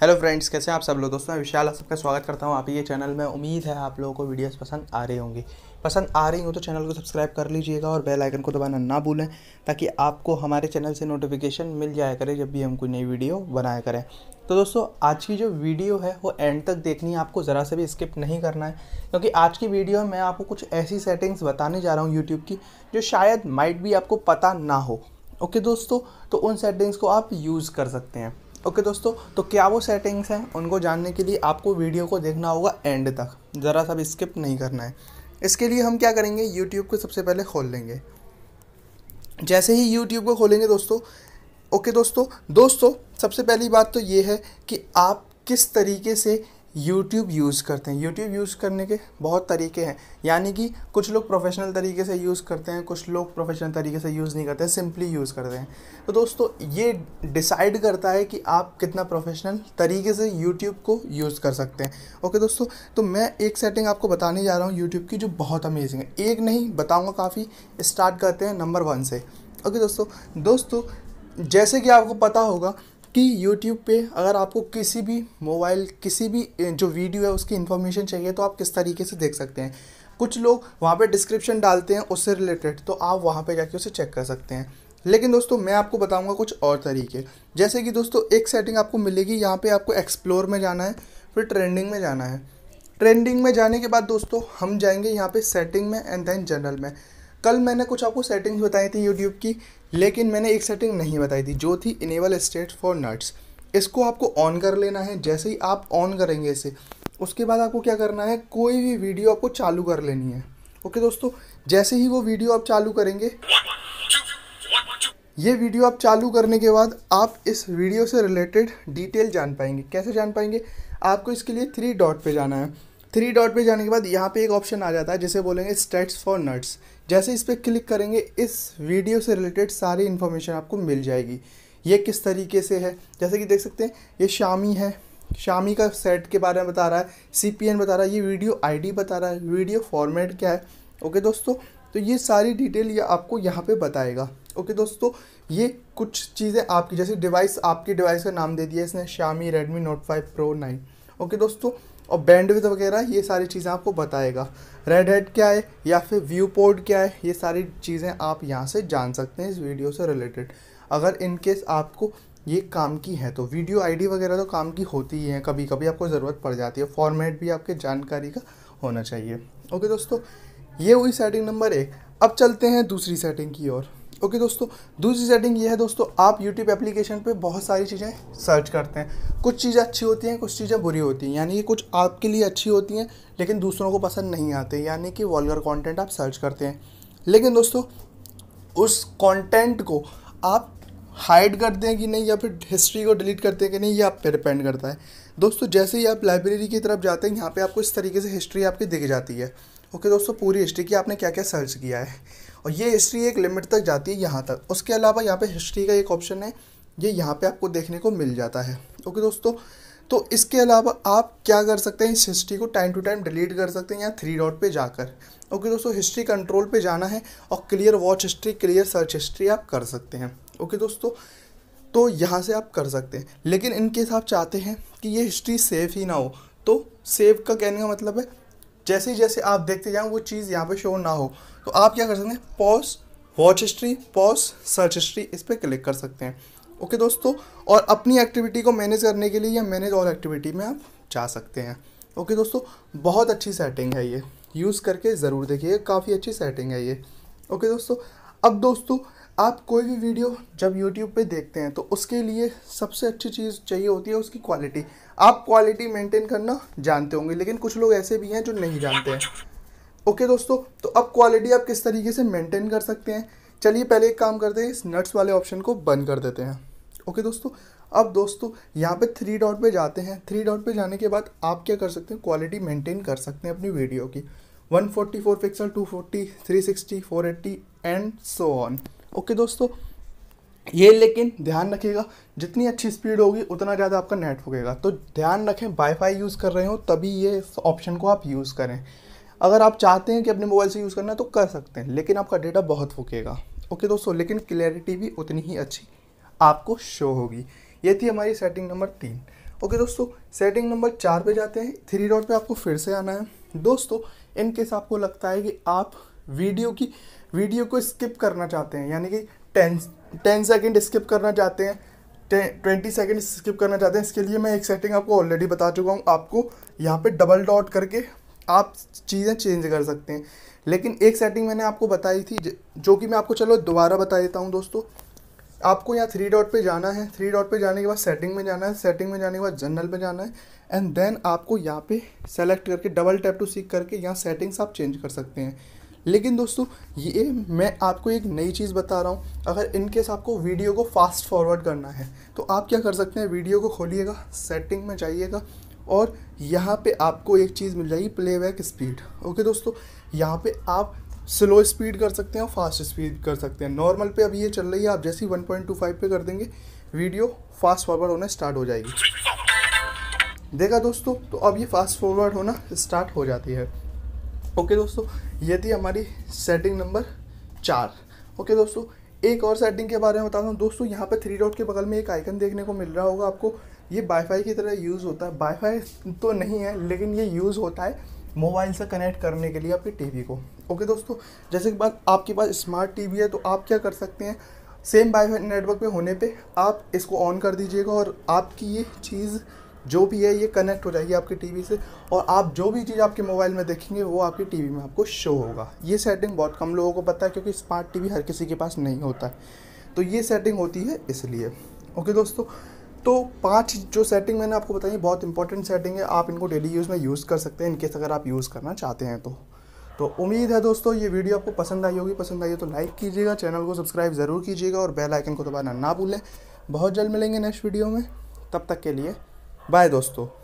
hello friends कैसे हैं आप सब लोग दोस्तों मैं विशाल आप सबका स्वागत करता हूं आप ये चैनल में उम्मीद है आप लोगों को वीडियोस पसंद आ रही होंगी पसंद आ रही हो तो चैनल को सब्सक्राइब कर लीजिएगा और बेल आइकन को दबाना ना भूलें ताकि आपको हमारे चैनल से नोटिफिकेशन मिल जाया करे जब भी हम कोई नई वीडियो बनाया करें तो दोस्तों आज की जो वीडियो है वो एंड तक देखनी है आपको ज़रा से भी स्किप नहीं करना है क्योंकि आज की वीडियो में मैं आपको कुछ ऐसी सेटिंग्स बताने जा रहा हूँ यूट्यूब की जो शायद माइट भी आपको पता ना हो ओके दोस्तों तो उन सेटिंग्स को आप यूज़ कर सकते हैं ओके okay, दोस्तों तो क्या वो सेटिंग्स हैं उनको जानने के लिए आपको वीडियो को देखना होगा एंड तक ज़रा सा भी स्किप नहीं करना है इसके लिए हम क्या करेंगे यूट्यूब को सबसे पहले खोल लेंगे जैसे ही यूट्यूब को खोलेंगे दोस्तों ओके दोस्तों दोस्तों सबसे पहली बात तो ये है कि आप किस तरीके से यूट्यूब यूज़ करते हैं यूट्यूब यूज़ करने के बहुत तरीके हैं यानी कि कुछ लोग प्रोफेशनल तरीके से यूज़ करते हैं कुछ लोग प्रोफेशनल तरीके से यूज़ नहीं करते सिंपली यूज़ करते हैं तो दोस्तों ये डिसाइड करता है कि आप कितना प्रोफेशनल तरीके से यूट्यूब को यूज़ कर सकते हैं ओके दोस्तों तो मैं एक सेटिंग आपको बताने जा रहा हूँ यूट्यूब की जो बहुत अमेजिंग है एक नहीं बताऊँगा काफ़ी स्टार्ट करते हैं नंबर वन से ओके दोस्तों दोस्तों जैसे कि आपको पता होगा कि यूट्यूब पे अगर आपको किसी भी मोबाइल किसी भी जो वीडियो है उसकी इन्फॉर्मेशन चाहिए तो आप किस तरीके से देख सकते हैं कुछ लोग वहाँ पे डिस्क्रिप्शन डालते हैं उससे रिलेटेड तो आप वहाँ पे जाके उसे चेक कर सकते हैं लेकिन दोस्तों मैं आपको बताऊंगा कुछ और तरीके जैसे कि दोस्तों एक सेटिंग आपको मिलेगी यहाँ पे आपको एक्सप्लोर में जाना है फिर ट्रेंडिंग में जाना है ट्रेंडिंग में जाने के बाद दोस्तों हम जाएंगे यहाँ पे सेटिंग में एंड देन जनरल में कल मैंने कुछ आपको सेटिंग्स बताई थी यूट्यूब की लेकिन मैंने एक सेटिंग नहीं बताई थी जो थी इनेबल स्टेट फॉर नट्स इसको आपको ऑन कर लेना है जैसे ही आप ऑन करेंगे इसे उसके बाद आपको क्या करना है कोई भी वीडियो आपको चालू कर लेनी है ओके दोस्तों जैसे ही वो वीडियो आप चालू करेंगे ये वीडियो आप चालू करने के बाद आप इस वीडियो से रिलेटेड डिटेल जान पाएंगे कैसे जान पाएंगे आपको इसके लिए थ्री डॉट पे जाना है थ्री डॉट पे जाने के बाद यहाँ पे एक ऑप्शन आ जाता है जिसे बोलेंगे स्टेट्स फॉर नट्स जैसे इस पर क्लिक करेंगे इस वीडियो से रिलेटेड सारी इन्फॉर्मेशन आपको मिल जाएगी ये किस तरीके से है जैसे कि देख सकते हैं ये शामी है शामी का सेट के बारे में बता रहा है सी बता रहा है ये वीडियो आईडी बता रहा है वीडियो फॉर्मेट क्या है ओके दोस्तों तो ये सारी डिटेल ये आपको यहाँ पे बताएगा ओके दोस्तों ये कुछ चीज़ें आपकी जैसे डिवाइस आपकी डिवाइस का नाम दे दिया इसने Xiaomi Redmi Note five Pro nine okay दोस्तों और बैंडविथ वगैरह ये सारी चीज़ें आपको बताएगा रेड हेड क्या है या फिर व्यू पोर्ट क्या है ये सारी चीज़ें आप यहाँ से जान सकते हैं इस वीडियो से रिलेटेड अगर इनकेस आपको ये काम की है तो वीडियो आईडी वगैरह तो काम की होती ही है कभी कभी आपको ज़रूरत पड़ जाती है फॉर्मेट भी आपके जानकारी का होना चाहिए ओके दोस्तों ये हुई सेटिंग नंबर एक अब चलते हैं दूसरी सेटिंग की ओर ओके दोस्तों दूसरी सेटिंग ये है दोस्तों आप यूट्यूब एप्लीकेशन पे बहुत सारी चीज़ें सर्च करते हैं कुछ चीज़ें अच्छी होती हैं कुछ चीज़ें बुरी होती हैं यानी कि कुछ आपके लिए अच्छी होती हैं लेकिन दूसरों को पसंद नहीं आते यानी कि वॉलगर कॉन्टेंट आप सर्च करते हैं लेकिन दोस्तों उस कॉन्टेंट को आप हाइड करते हैं कि नहीं या फिर हिस्ट्री को डिलीट करते हैं कि नहीं ये आप पे डिपेंड करता है दोस्तों जैसे ही आप लाइब्रेरी की तरफ जाते हैं यहाँ पे आपको इस तरीके से हिस्ट्री आपकी दिख जाती है ओके दोस्तों पूरी हिस्ट्री की आपने क्या क्या सर्च किया है और ये हिस्ट्री एक लिमिट तक जाती है यहाँ तक उसके अलावा यहाँ पे हिस्ट्री का एक ऑप्शन है ये यहाँ पे आपको देखने को मिल जाता है ओके दोस्तों तो इसके अलावा आप क्या कर सकते हैं इस हिस्ट्री को टाइम टू टाइम डिलीट कर सकते हैं यहाँ थ्री डॉट पर जाकर ओके दोस्तों हिस्ट्री कंट्रोल पर जाना है और clear watch history clear search history आप कर सकते हैं ओके दोस्तों तो यहाँ से आप कर सकते हैं लेकिन इनकेस आप चाहते हैं कि ये हिस्ट्री सेफ ही ना हो तो सेव का कहने का मतलब है जैसे जैसे आप देखते जाएँ वो चीज़ यहाँ पे शो ना हो तो आप क्या कर सकते हैं pause watch history pause search history इस पर क्लिक कर सकते हैं ओके okay, दोस्तों और अपनी एक्टिविटी को मैनेज करने के लिए या मैनेज और एक्टिविटी में आप जा सकते हैं ओके okay, दोस्तों बहुत अच्छी सेटिंग है ये यूज़ करके ज़रूर देखिए काफ़ी अच्छी सेटिंग है ये ओके okay, दोस्तों अब दोस्तों आप कोई भी वीडियो जब यूट्यूब पे देखते हैं तो उसके लिए सबसे अच्छी चीज़ चाहिए होती है उसकी क्वालिटी आप क्वालिटी मेंटेन करना जानते होंगे लेकिन कुछ लोग ऐसे भी हैं जो नहीं जानते हैं ओके दोस्तों तो अब क्वालिटी आप किस तरीके से मेंटेन कर सकते हैं चलिए पहले एक काम करते हैं इस नट्स वाले ऑप्शन को बंद कर देते हैं ओके दोस्तों अब दोस्तों यहाँ पे थ्री डॉट पे जाते हैं थ्री डॉट पे जाने के बाद आप क्या कर सकते हैं क्वालिटी मेंटेन कर सकते हैं अपनी वीडियो की 144 pixel 240 360 480 and so on okay दोस्तों ये लेकिन ध्यान रखिएगा जितनी अच्छी स्पीड होगी उतना ज़्यादा आपका नेट फूकेगा तो ध्यान रखें वाईफाई यूज़ कर रहे हो तभी ये ऑप्शन को आप यूज़ करें अगर आप चाहते हैं कि अपने मोबाइल से यूज़ करना है तो कर सकते हैं लेकिन आपका डेटा बहुत फूकेगा ओके दोस्तों लेकिन क्लैरिटी भी उतनी ही अच्छी आपको शो होगी ये थी हमारी सेटिंग नंबर तीन ओके दोस्तों सेटिंग नंबर चार पे जाते हैं थ्री डॉट पे आपको फिर से आना है दोस्तों इन केस आपको लगता है कि आप वीडियो की वीडियो को स्किप करना चाहते हैं यानी कि टेन टेन सेकेंड स्किप करना चाहते हैं ट्वेंटी सेकेंड स्किप करना चाहते हैं इसके लिए मैं एक सेटिंग आपको ऑलरेडी बता चुका हूँ आपको यहाँ पे डबल डॉट करके आप चीज़ें चेंज कर सकते हैं लेकिन एक सेटिंग मैंने आपको बताई थी जो कि मैं आपको चलो दोबारा बता देता हूँ दोस्तों आपको यहाँ थ्री डॉट पे जाना है थ्री डॉट पे जाने के बाद सेटिंग में जाना है सेटिंग में जाने के बाद जनरल पे जाना है एंड देन आपको यहाँ पे सेलेक्ट करके डबल टैप टू सीख करके यहाँ सेटिंग्स आप चेंज कर सकते हैं लेकिन दोस्तों ये मैं आपको एक नई चीज़ बता रहा हूँ अगर इनकेस आपको वीडियो को फास्ट फॉरवर्ड करना है तो आप क्या कर सकते हैं वीडियो को खोलिएगा सेटिंग में जाइएगा और यहाँ पे आपको एक चीज़ मिल जाएगी प्लेबैक स्पीड ओके दोस्तों यहाँ पे आप स्लो स्पीड कर सकते हैं और फास्ट स्पीड कर सकते हैं नॉर्मल पे अब ये चल रही है आप जैसे ही 1.25 पे कर देंगे वीडियो फास्ट फॉरवर्ड होना स्टार्ट हो जाएगी देखा दोस्तों तो अब ये फास्ट फॉरवर्ड होना स्टार्ट हो जाती है ओके दोस्तों ये थी हमारी सेटिंग नंबर चार ओके दोस्तों एक और सेटिंग के बारे में बताता हूँ दोस्तों यहाँ पे थ्री डॉट के बगल में एक आइकन देखने को मिल रहा होगा आपको ये वाईफाई की तरह यूज़ होता है वाईफाई तो नहीं है लेकिन ये यूज़ होता है मोबाइल से कनेक्ट करने के लिए आपके टीवी को ओके दोस्तों जैसे कि बात आपके पास स्मार्ट टीवी है तो आप क्या कर सकते हैं सेम वाईफाई नेटवर्क पे होने पे आप इसको ऑन कर दीजिएगा और आपकी ये चीज़ जो भी है ये कनेक्ट हो जाएगी आपकी टीवी से और आप जो भी चीज़ आपके मोबाइल में देखेंगे वो आपकी टीवी में आपको शो होगा ये सेटिंग बहुत कम लोगों को पता है क्योंकि स्मार्ट टीवी हर किसी के पास नहीं होता है तो ये सेटिंग होती है इसलिए ओके दोस्तों तो पांच जो सेटिंग मैंने आपको बताई बहुत इंपॉर्टेंट सेटिंग है आप इनको डेली यूज़ में यूज़ कर सकते हैं इनकेस अगर आप यूज़ करना चाहते हैं तो तो उम्मीद है दोस्तों ये वीडियो आपको पसंद आई होगी पसंद आई हो तो लाइक कीजिएगा चैनल को सब्सक्राइब ज़रूर कीजिएगा और बेल आइकन को दबाना ना भूलें बहुत जल्द मिलेंगे नेक्स्ट वीडियो में तब तक के लिए बाय दोस्तों